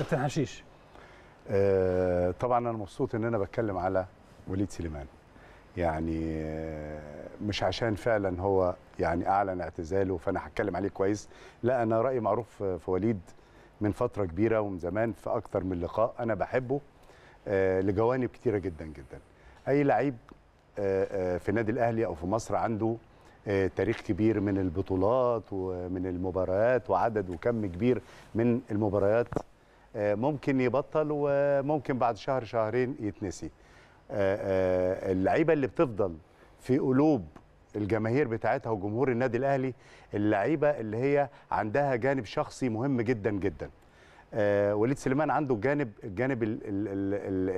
كابتن حشيش آه طبعا انا مبسوط ان انا بتكلم على وليد سليمان يعني آه مش عشان فعلا هو يعني اعلن اعتزاله فانا هتكلم عليه كويس لا انا رايي معروف في وليد من فتره كبيره ومن زمان في اكتر من لقاء انا بحبه آه لجوانب كتيره جدا جدا اي لعيب آه، آه، في النادي الاهلي او في مصر عنده آه، تاريخ كبير من البطولات ومن المباريات وعدد وكم كبير من المباريات آه، ممكن يبطل وممكن بعد شهر شهرين يتنسي آه، آه، اللعيبه اللي بتفضل في قلوب الجماهير بتاعتها وجمهور النادي الاهلي اللعيبه اللي هي عندها جانب شخصي مهم جدا جدا وليد سليمان عنده جانب الجانب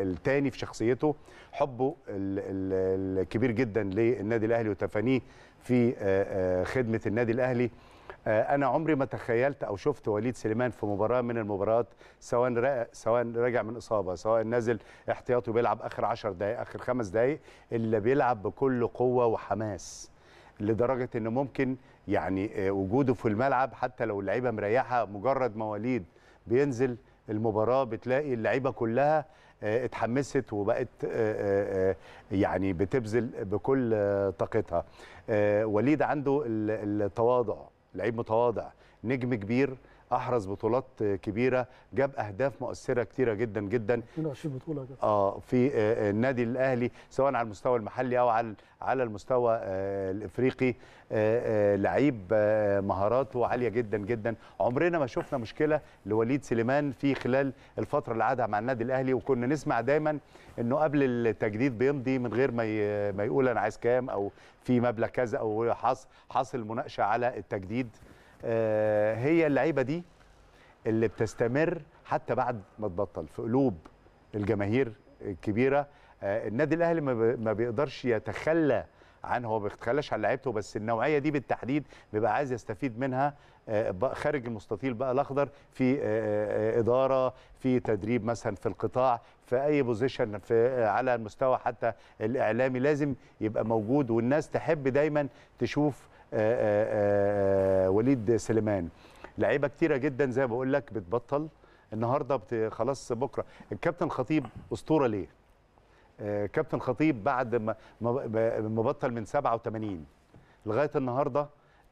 الثاني في شخصيته حبه الكبير جدا للنادي الاهلي وتفانيه في خدمه النادي الاهلي آه، انا عمري ما تخيلت او شفت وليد سليمان في مباراه من المباريات سواء سواء راجع من اصابه سواء نازل احتياطي بيلعب اخر 10 دقائق اخر خمس دقائق الا بيلعب بكل قوه وحماس لدرجه ان ممكن يعني آه، وجوده في الملعب حتى لو اللعيبه مريحه مجرد ما وليد بينزل المباراه بتلاقي اللعيبه كلها آه، اتحمست وبقت يعني بتبذل بكل طاقتها وليد عنده التواضع لعيب متواضع نجم كبير احرز بطولات كبيره جاب اهداف مؤثره كتيره جدا جدا 22 بطوله اه في آه، آه، النادي الاهلي سواء على المستوى المحلي او على على المستوى آه، الافريقي لعيب مهاراته عاليه جدا جدا عمرنا ما شفنا مشكله لوليد سليمان في خلال الفتره اللي قعدها مع النادي الاهلي وكنا نسمع دايما انه قبل التجديد بيمضي من غير ما ما يقول انا عايز كام او في مبلغ كذا او حصل مناقشه على التجديد آه، هي اللعيبه دي اللي بتستمر حتى بعد ما تبطل في قلوب الجماهير الكبيره آه، النادي الاهلي ما بيقدرش يتخلى عن هو ما بيتخلاش عن لعيبته بس النوعيه دي بالتحديد بيبقى عايز يستفيد منها آه، خارج المستطيل بقى الاخضر في آه، آه، اداره في تدريب مثلا في القطاع في اي بوزيشن في على المستوى حتى الاعلامي لازم يبقى موجود والناس تحب دايما تشوف وليد سليمان لعيبه كتيره جدا زي ما بقول لك بتبطل النهارده خلاص بكره الكابتن خطيب اسطوره ليه آه، كابتن خطيب بعد ما مبطل من 87 لغايه النهارده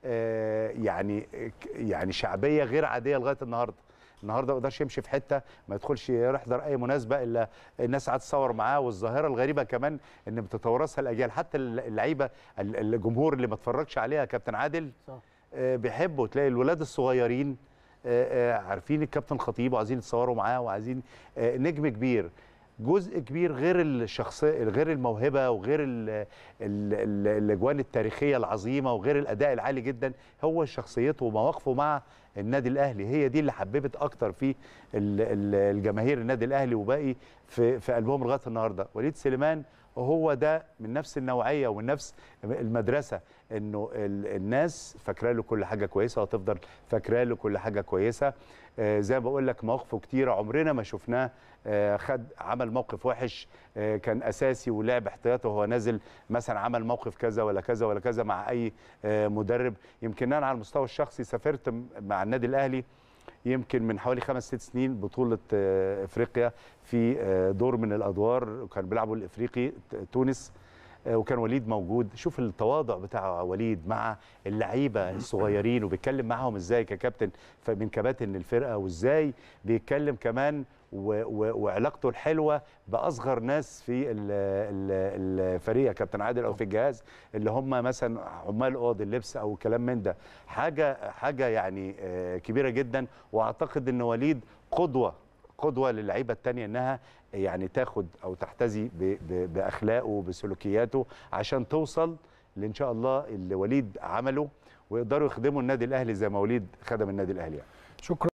آه، يعني يعني شعبيه غير عاديه لغايه النهارده النهارده ما يقدرش يمشي في حته ما يدخلش يحضر اي مناسبه الا الناس قاعده تصور معاه والظاهره الغريبه كمان ان بتتورثها الاجيال حتى اللعيبه الجمهور اللي ما اتفرجش عليها كابتن عادل صح. آه، بيحبوا تلاقي الولاد الصغيرين عارفين الكابتن خطيب وعايزين يتصوروا معاه وعايزين نجم كبير جزء كبير غير الشخصيه غير الموهبه وغير الاجوان التاريخيه العظيمه وغير الاداء العالي جدا هو شخصيته ومواقفه مع النادي الاهلي هي دي اللي حببت اكتر في الجماهير النادي الاهلي وباقي في في قلبهم لغايه النهارده وليد سليمان هو ده من نفس النوعيه ونفس المدرسه انه الناس فاكره له كل حاجه كويسه وهتفضل فاكره له كل حاجه كويسه آه، زي ما بقول لك مواقفه كتيره عمرنا ما شفناه آه، خد عمل موقف وحش آه، كان اساسي ولعب احتياطي وهو نازل مثلا عمل موقف كذا ولا كذا ولا كذا مع اي مدرب يمكن انا على المستوى الشخصي سافرت مع النادي الاهلي يمكن من حوالي خمس ست سنين بطوله آه، افريقيا في آه، دور من الادوار وكان بيلعبوا الافريقي تونس آه، وكان وليد موجود شوف التواضع بتاع وليد مع اللعيبه الصغيرين وبيتكلم معاهم ازاي ككابتن من كباتن الفرقه وازاي بيتكلم كمان وعلاقته الحلوه باصغر ناس في الفريق يا كابتن عادل او في الجهاز اللي هم مثلا عمال اوض اللبس او كلام من ده حاجه حاجه يعني آه، كبيره جدا واعتقد ان وليد قدوه قدوه للعيبه الثانيه انها يعني تاخد او تحتذي باخلاقه وبسلوكياته عشان توصل لان شاء الله اللي وليد عمله ويقدروا يخدموا النادي الاهلي زي ما وليد خدم النادي الاهلي يعني. شكرا